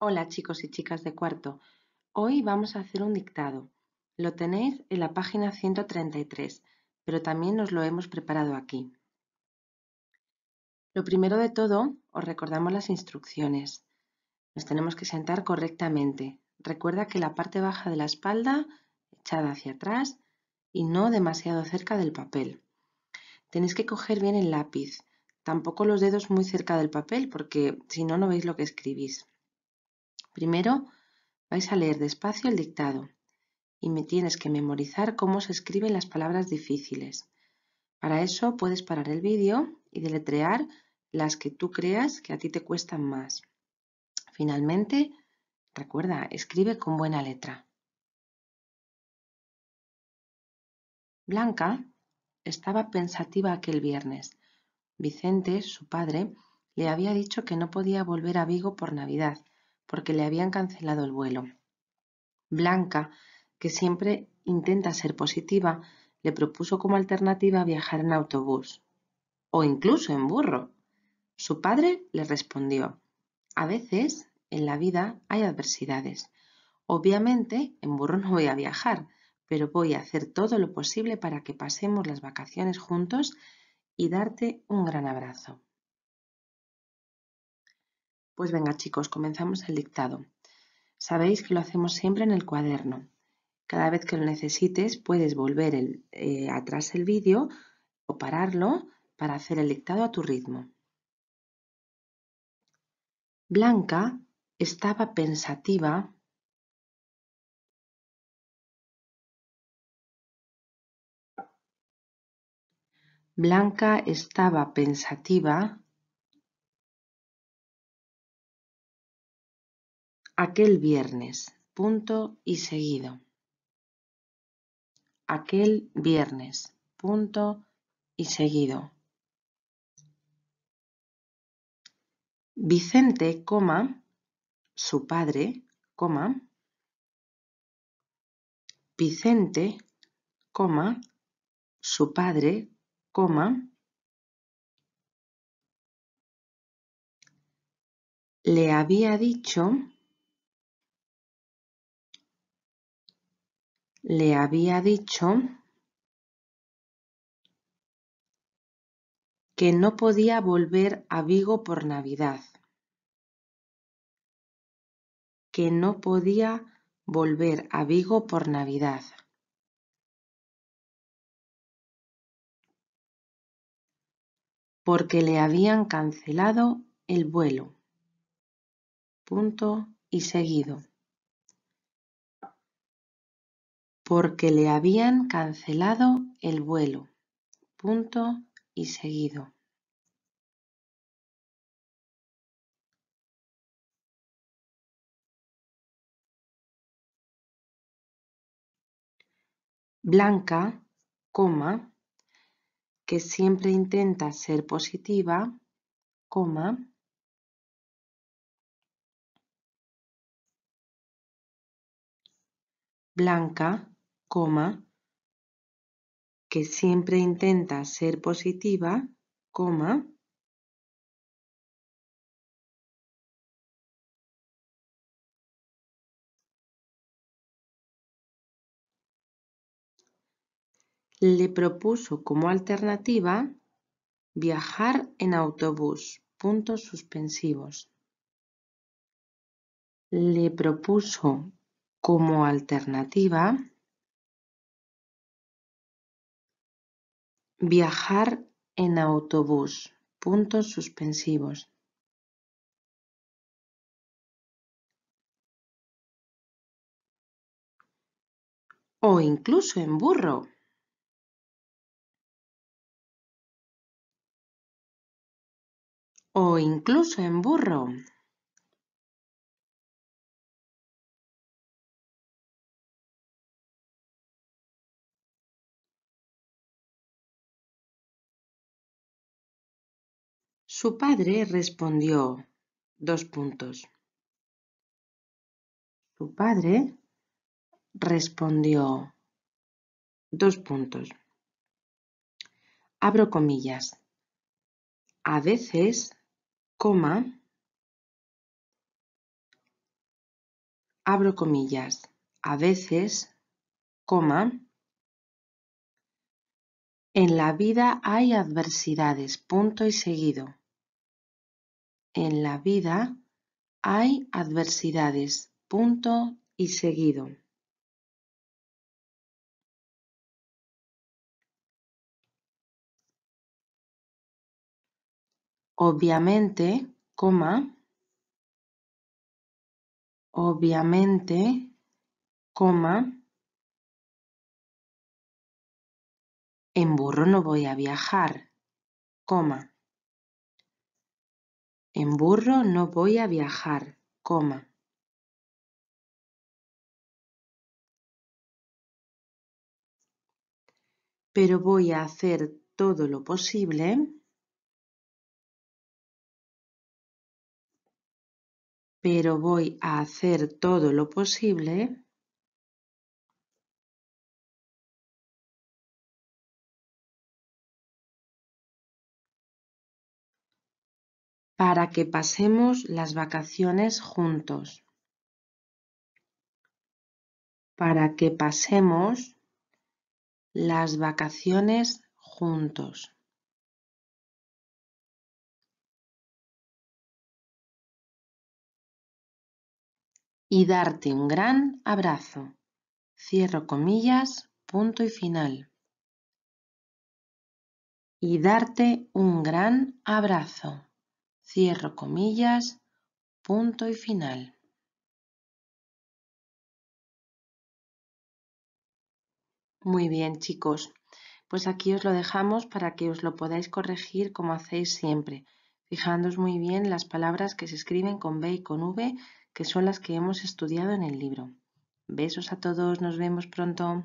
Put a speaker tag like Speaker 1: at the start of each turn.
Speaker 1: Hola chicos y chicas de cuarto. Hoy vamos a hacer un dictado. Lo tenéis en la página 133, pero también nos lo hemos preparado aquí. Lo primero de todo, os recordamos las instrucciones. Nos tenemos que sentar correctamente. Recuerda que la parte baja de la espalda echada hacia atrás y no demasiado cerca del papel. Tenéis que coger bien el lápiz, tampoco los dedos muy cerca del papel porque si no, no veis lo que escribís. Primero, vais a leer despacio el dictado y me tienes que memorizar cómo se escriben las palabras difíciles. Para eso puedes parar el vídeo y deletrear las que tú creas que a ti te cuestan más. Finalmente, recuerda, escribe con buena letra. Blanca estaba pensativa aquel viernes. Vicente, su padre, le había dicho que no podía volver a Vigo por Navidad porque le habían cancelado el vuelo. Blanca, que siempre intenta ser positiva, le propuso como alternativa viajar en autobús o incluso en burro. Su padre le respondió, a veces en la vida hay adversidades. Obviamente en burro no voy a viajar, pero voy a hacer todo lo posible para que pasemos las vacaciones juntos y darte un gran abrazo. Pues venga chicos, comenzamos el dictado. Sabéis que lo hacemos siempre en el cuaderno. Cada vez que lo necesites puedes volver eh, atrás el vídeo o pararlo para hacer el dictado a tu ritmo.
Speaker 2: Blanca estaba pensativa Blanca estaba pensativa
Speaker 1: Aquel viernes. Punto y seguido. Aquel viernes. Punto y seguido. Vicente, su padre, coma, Vicente, su padre, coma,
Speaker 2: le había dicho
Speaker 1: le había dicho que no podía volver a Vigo por Navidad, que no podía volver a Vigo por Navidad. porque le habían cancelado el vuelo. Punto y seguido. porque le habían cancelado el vuelo. Punto
Speaker 2: y seguido.
Speaker 1: Blanca, coma, que siempre intenta ser positiva, coma,
Speaker 2: Blanca coma, que siempre intenta ser positiva, coma,
Speaker 1: le propuso como alternativa viajar en autobús, puntos suspensivos. Le propuso como alternativa
Speaker 2: Viajar en autobús. Puntos suspensivos. O incluso en burro. O incluso en burro. Su padre respondió, dos puntos. Su padre respondió,
Speaker 1: dos puntos. Abro comillas. A veces, coma, abro comillas. A veces, coma, en la vida hay adversidades, punto y seguido. En la vida hay adversidades, punto y seguido.
Speaker 2: Obviamente, coma, obviamente, coma, en burro no voy a viajar, coma. En burro no voy a viajar, coma. Pero voy a hacer todo lo posible pero voy a hacer todo lo posible para que pasemos las vacaciones
Speaker 1: juntos. Para que pasemos las vacaciones juntos.
Speaker 2: Y darte un gran abrazo. Cierro
Speaker 1: comillas, punto y final. Y darte un gran abrazo cierro comillas,
Speaker 2: punto y final.
Speaker 1: Muy bien chicos, pues aquí os lo dejamos para que os lo podáis corregir como hacéis siempre, fijándoos muy bien las palabras que se escriben con B y con V, que son las que hemos estudiado en el libro. Besos a todos, nos vemos pronto.